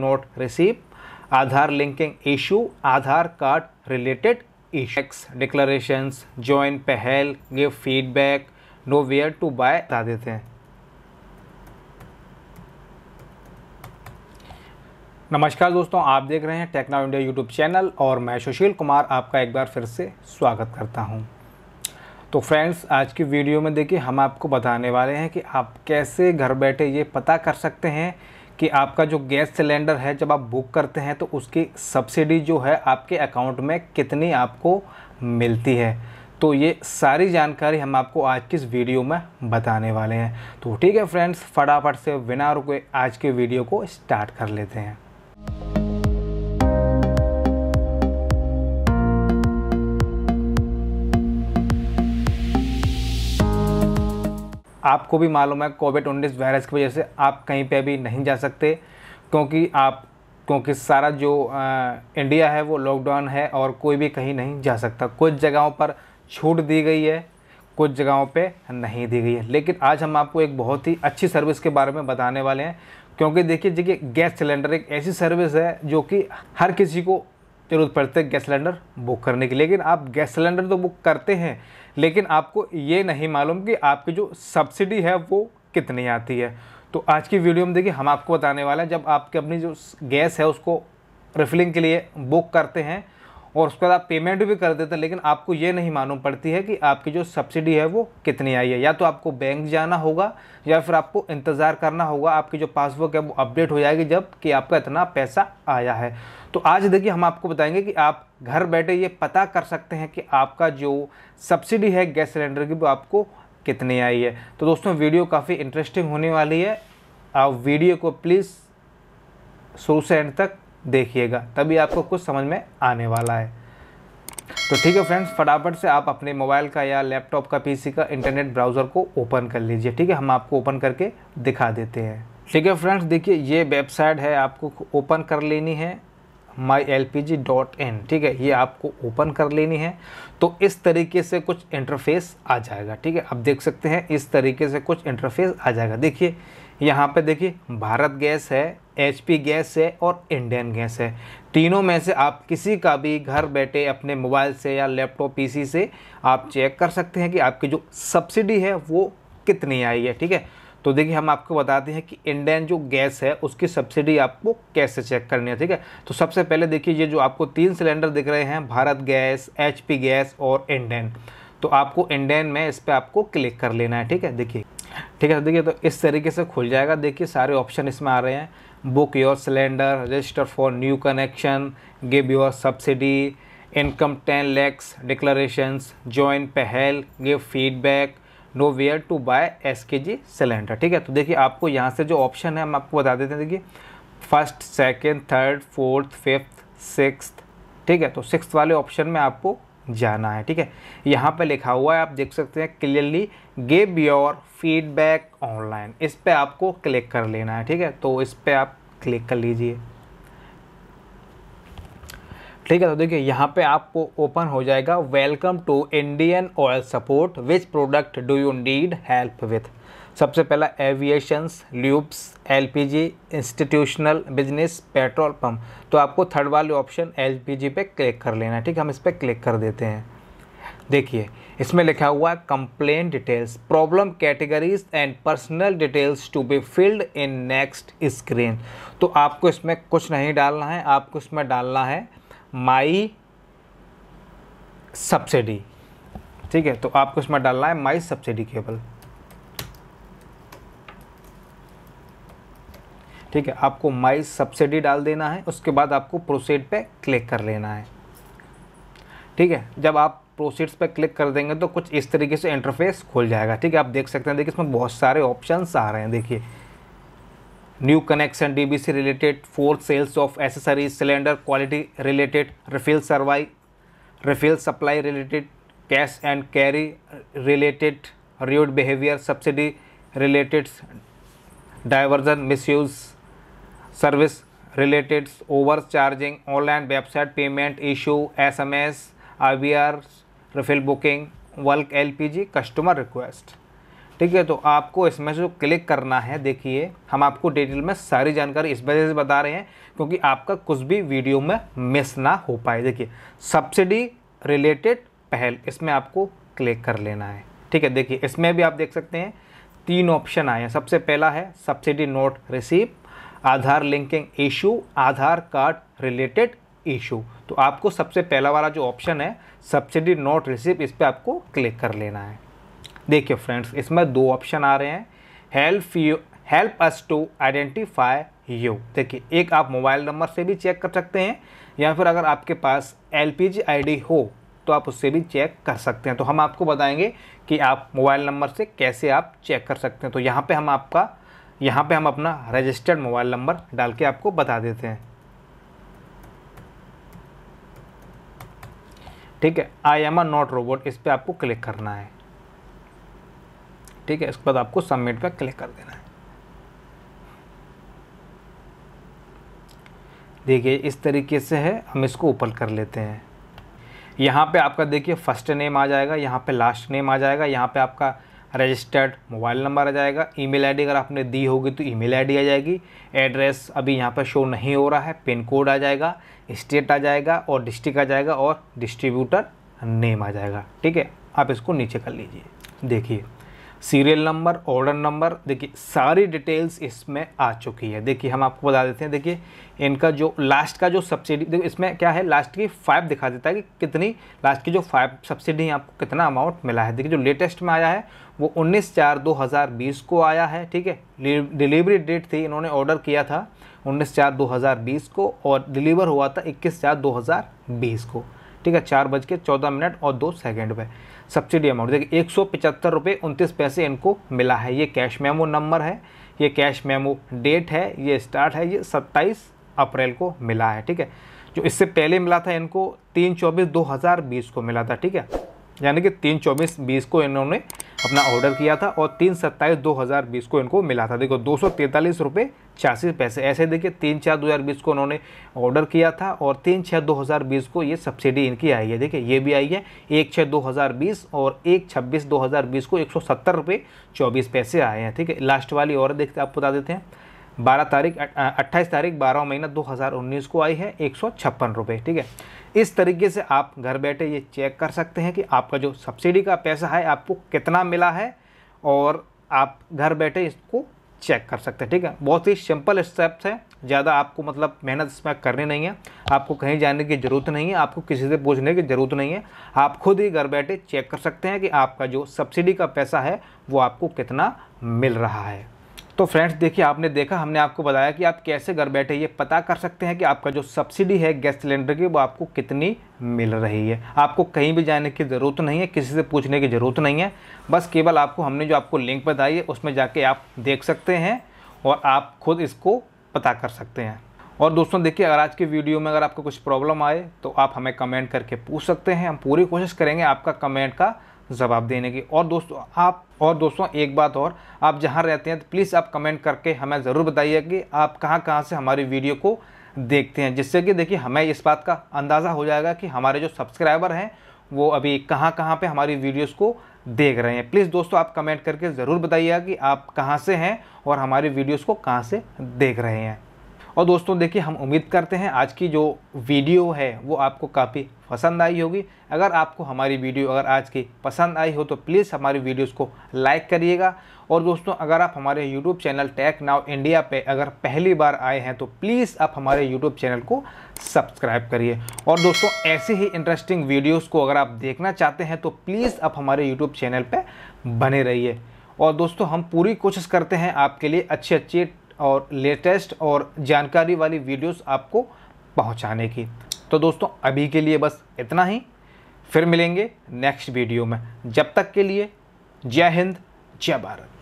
note receive Aadhaar linking issue Aadhaar card related इशूक्स declarations join Pahal give feedback know where to buy बता देते हैं नमस्कार दोस्तों आप देख रहे हैं टेक्नो इंडिया यूट्यूब चैनल और मैं सुशील कुमार आपका एक बार फिर से स्वागत करता हूं तो फ्रेंड्स आज की वीडियो में देखिए हम आपको बताने वाले हैं कि आप कैसे घर बैठे ये पता कर सकते हैं कि आपका जो गैस सिलेंडर है जब आप बुक करते हैं तो उसकी सब्सिडी जो है आपके अकाउंट में कितनी आपको मिलती है तो ये सारी जानकारी हम आपको आज की इस वीडियो में बताने वाले हैं तो ठीक है फ्रेंड्स फटाफट से बिना रुके आज के वीडियो को स्टार्ट कर लेते हैं आपको भी मालूम है कोविड उन्नीस वायरस की वजह से आप कहीं पर भी नहीं जा सकते क्योंकि आप क्योंकि सारा जो आ, इंडिया है वो लॉकडाउन है और कोई भी कहीं नहीं जा सकता कुछ जगहों पर छूट दी गई है कुछ जगहों पे नहीं दी गई है लेकिन आज हम आपको एक बहुत ही अच्छी सर्विस के बारे में बताने वाले हैं क्योंकि देखिए देखिए गैस सिलेंडर एक ऐसी सर्विस है जो कि हर किसी को ज़रूरत पड़ती है गैस सिलेंडर बुक करने की लेकिन आप गैस सिलेंडर तो बुक करते हैं लेकिन आपको ये नहीं मालूम कि आपकी जो सब्सिडी है वो कितनी आती है तो आज की वीडियो में देखिए हम आपको बताने वाले हैं जब आपकी अपनी जो गैस है उसको रिफिलिंग के लिए बुक करते हैं और उसके बाद आप पेमेंट भी कर देते हैं लेकिन आपको ये नहीं मालूम पड़ती है कि आपकी जो सब्सिडी है वो कितनी आई है या तो आपको बैंक जाना होगा या फिर आपको इंतज़ार करना होगा आपकी जो पासबुक है वो अपडेट हो जाएगी जब कि आपका इतना पैसा आया है तो आज देखिए हम आपको बताएंगे कि आप घर बैठे ये पता कर सकते हैं कि आपका जो सब्सिडी है गैस सिलेंडर की वो आपको कितनी आई है तो दोस्तों वीडियो काफ़ी इंटरेस्टिंग होने वाली है आप वीडियो को प्लीज़ शुरू से एंड तक देखिएगा तभी आपको कुछ समझ में आने वाला है तो ठीक है फ्रेंड्स फटाफट से आप अपने मोबाइल का या लैपटॉप का पीसी का इंटरनेट ब्राउज़र को ओपन कर लीजिए ठीक है हम आपको ओपन करके दिखा देते हैं ठीक है फ्रेंड्स देखिए ये वेबसाइट है आपको ओपन कर लेनी है my L P G dot in ठीक है ये आपको ओपन कर लेनी है तो इस तरीके से कुछ इंटरफेस आ जाएगा ठीक है आप देख सकते हैं इस तरीके से कुछ इंटरफेस आ जाएगा देखिए यहाँ पे देखिए भारत गैस है एच गैस है और इंडियन गैस है तीनों में से आप किसी का भी घर बैठे अपने मोबाइल से या लैपटॉप पीसी से आप चेक कर सकते हैं कि आपकी जो सब्सिडी है वो कितनी आई है ठीक है तो देखिए हम आपको बताते हैं कि इंडियन जो गैस है उसकी सब्सिडी आपको कैसे चेक करनी है ठीक है तो सबसे पहले देखिए ये जो आपको तीन सिलेंडर दिख रहे हैं भारत गैस एच गैस और इंडियन तो आपको इंडियन में इस पर आपको क्लिक कर लेना है ठीक है देखिए ठीक है देखिए तो इस तरीके से खुल जाएगा देखिए सारे ऑप्शन इसमें आ रहे हैं book your cylinder register for new connection give your subsidy income ten lax declarations join Pahal give feedback know where to buy S K G cylinder ठीक है तो देखिए आपको यहाँ से जो ऑप्शन है हम आपको बता देते हैं देखिए first second third fourth fifth six ठीक है तो सिक्स वाले ऑप्शन में आपको जाना है ठीक है यहाँ पे लिखा हुआ है आप देख सकते हैं clearly give your feedback online इस पर आपको क्लिक कर लेना है ठीक है तो इस पर आप क्लिक कर लीजिए ठीक है तो देखिए यहाँ पे आपको ओपन हो जाएगा welcome to Indian oil support which product do you need help with सबसे पहला aviations lubes LPG institutional business petrol pump तो आपको थर्ड वाले ऑप्शन एलपीजी पे क्लिक कर लेना है ठीक हम इस पर क्लिक कर देते हैं देखिए इसमें लिखा हुआ है complain details problem categories and personal details to be filled in next screen तो आपको इसमें कुछ नहीं डालना है आपको इसमें डालना है माई सब्सिडी ठीक है तो आपको इसमें डालना है माई सब्सिडी केबल ठीक है आपको माई सब्सिडी डाल देना है उसके बाद आपको प्रोसीड पे क्लिक कर लेना है ठीक है जब आप प्रोसीड्स पे क्लिक कर देंगे तो कुछ इस तरीके से इंटरफेस खुल जाएगा ठीक है आप देख सकते हैं देखिए इसमें बहुत सारे ऑप्शन आ रहे हैं देखिए new connection D B C related for sales of accessories cylinder quality related refill survey refill supply related cash and carry related rude behaviour subsidy related diversion misuse service related over charging online website payment issue S M S I V R refill booking work L P G customer request ठीक है तो आपको इसमें जो click करना है देखिए हम आपको डिटेल में सारी जानकारी इस वजह से बता रहे हैं क्योंकि आपका कुछ भी वीडियो में मिस ना हो पाए देखिए सब्सिडी रिलेटेड पहल इसमें आपको क्लिक कर लेना है ठीक है देखिए इसमें भी आप देख सकते हैं तीन ऑप्शन आए हैं सबसे पहला है subsidy not receive Aadhaar linking issue Aadhaar card related issue तो आपको सबसे पहला वाला जो ऑप्शन है सब्सिडी नोट रिसिप इस पर आपको क्लिक कर लेना है देखिए फ्रेंड्स इसमें दो ऑप्शन आ रहे हैं help you help us to identify you देखिए एक आप मोबाइल नंबर से भी चेक कर सकते हैं या फिर अगर आपके पास L P G I D हो तो आप उससे भी चेक कर सकते हैं तो हम आपको बताएंगे कि आप मोबाइल नंबर से कैसे आप चेक कर सकते हैं तो यहाँ पे हम आपका यहाँ पे हम अपना रजिस्टर्ड मोबाइल नंबर डाल के आपको बता देते हैं ठीक है I am a not robot इस पर आपको क्लिक करना है ठीक है इसके बाद आपको सबमिट पर क्लिक कर देना है देखिए इस तरीके से है हम इसको ऊपर कर लेते हैं यहाँ पे आपका देखिए फर्स्ट नेम आ जाएगा यहाँ पे लास्ट नेम आ जाएगा यहाँ पे आपका रजिस्टर्ड मोबाइल नंबर आ जाएगा ईमेल आईडी अगर आपने दी होगी तो ईमेल आईडी आ जाएगी एड्रेस अभी यहाँ पर शो नहीं हो रहा है पिन कोड आ जाएगा स्टेट आ जाएगा और डिस्ट्रिक्ट आ जाएगा और डिस्ट्रीब्यूटर नेम आ जाएगा ठीक है आप इसको नीचे कर लीजिए देखिए सीरियल नंबर ऑर्डर नंबर देखिए सारी डिटेल्स इसमें आ चुकी है देखिए हम आपको बता देते हैं देखिए इनका जो लास्ट का जो सब्सिडी देखो इसमें क्या है लास्ट की फाइव दिखा देता है कि कितनी लास्ट की जो फाइव सब्सिडी आपको कितना अमाउंट मिला है देखिए जो लेटेस्ट में आया है वो उन्नीस चार दो हज़ार बीस को आया है ठीक है डिलीवरी डेट थी इन्होंने ऑर्डर किया था उन्नीस चार दो हज़ार बीस को और डिलीवर हुआ था इक्कीस चार दो हज़ार बीस को ठीक है चार बज के चौदह मिनट और दो सेकेंड पे सब्सिडी अमाउंट देखिए एक सौ पिचहत्तर रुपये उनतीस पैसे इनको मिला है ये कैश मेमो नंबर है ये कैश मेमो डेट है ये स्टार्ट है ये सत्ताईस अप्रैल को मिला है ठीक है जो इससे पहले मिला था इनको तीन चौबीस दो हज़ार बीस को मिला था ठीक है यानी कि तीन चौबीस बीस को इन्होंने अपना ऑर्डर किया था और तीन सत्ताईस दो हज़ार बीस को इनको मिला था देखो दो सौ तैंतालीस रुपये छियासी पैसे ऐसे देखिए तीन चार दो हज़ार बीस को उन्होंने ऑर्डर किया था और तीन छः दो हज़ार बीस को ये सब्सिडी इनकी आई है देखिए ये भी आई है एक छः दो हज़ार बीस और एक छब्बीस दो हज़ार बीस को एक सौ सत्तर रुपये चौबीस पैसे आए हैं ठीक है लास्ट वाली और देखते आपको बता देते हैं बारह तारीख अट्ठाईस तारीख बारह महीना दो हज़ार उन्नीस को आई है एक सौ छप्पन रुपये ठीक है इस तरीके से आप घर बैठे ये चेक कर सकते हैं कि आपका जो सब्सिडी का पैसा है आपको कितना मिला है और आप घर बैठे इसको चेक कर सकते हैं ठीक है बहुत ही सिंपल स्टेप्स है ज़्यादा आपको मतलब मेहनत इसमें करनी नहीं है आपको कहीं जाने की ज़रूरत नहीं है आपको किसी से पूछने की ज़रूरत नहीं है आप खुद ही घर बैठे चेक कर सकते हैं कि आपका जो सब्सिडी का पैसा है वो आपको कितना मिल रहा है तो फ्रेंड्स देखिए आपने देखा हमने आपको बताया कि आप कैसे घर बैठे ये पता कर सकते हैं कि आपका जो सब्सिडी है गैस सिलेंडर की वो आपको कितनी मिल रही है आपको कहीं भी जाने की ज़रूरत नहीं है किसी से पूछने की ज़रूरत नहीं है बस केवल आपको हमने जो आपको लिंक बताई है उसमें जाके आप देख सकते हैं और आप खुद इसको पता कर सकते हैं और दोस्तों देखिए अगर आज के वीडियो में अगर आपको कुछ प्रॉब्लम आए तो आप हमें कमेंट करके पूछ सकते हैं हम पूरी कोशिश करेंगे आपका कमेंट का जवाब देने की और दोस्तों आप और दोस्तों एक बात और आप जहाँ रहते हैं तो प्लीज़ आप कमेंट करके हमें ज़रूर बताइए कि आप कहाँ कहाँ से हमारी वीडियो को देखते हैं जिससे कि देखिए हमें इस बात का अंदाज़ा हो जाएगा कि हमारे जो सब्सक्राइबर हैं वो अभी कहाँ कहाँ पे हमारी वीडियोस को देख रहे हैं प्लीज़ दोस्तों आप कमेंट करके ज़रूर बताइएगा कि आप कहाँ से हैं और हमारी वीडियोस को कहाँ से देख रहे हैं और दोस्तों देखिए हम उम्मीद करते हैं आज की जो वीडियो है वो आपको काफ़ी पसंद आई होगी अगर आपको हमारी वीडियो अगर आज की पसंद आई हो तो प्लीज़ हमारी वीडियोस को लाइक करिएगा और दोस्तों अगर आप हमारे YouTube channel tech now India पे अगर पहली बार आए हैं तो प्लीज़ आप हमारे यूट्यूब चैनल को सब्सक्राइब करिए और दोस्तों ऐसे ही इंटरेस्टिंग वीडियोज़ को अगर आप देखना चाहते हैं तो प्लीज़ आप हमारे यूट्यूब चैनल पर बने रहिए और दोस्तों हम पूरी कोशिश करते हैं आपके लिए अच्छे अच्छे और लेटेस्ट और जानकारी वाली वीडियोस आपको पहुंचाने की तो दोस्तों अभी के लिए बस इतना ही फिर मिलेंगे नेक्स्ट वीडियो में जब तक के लिए जय हिंद जय भारत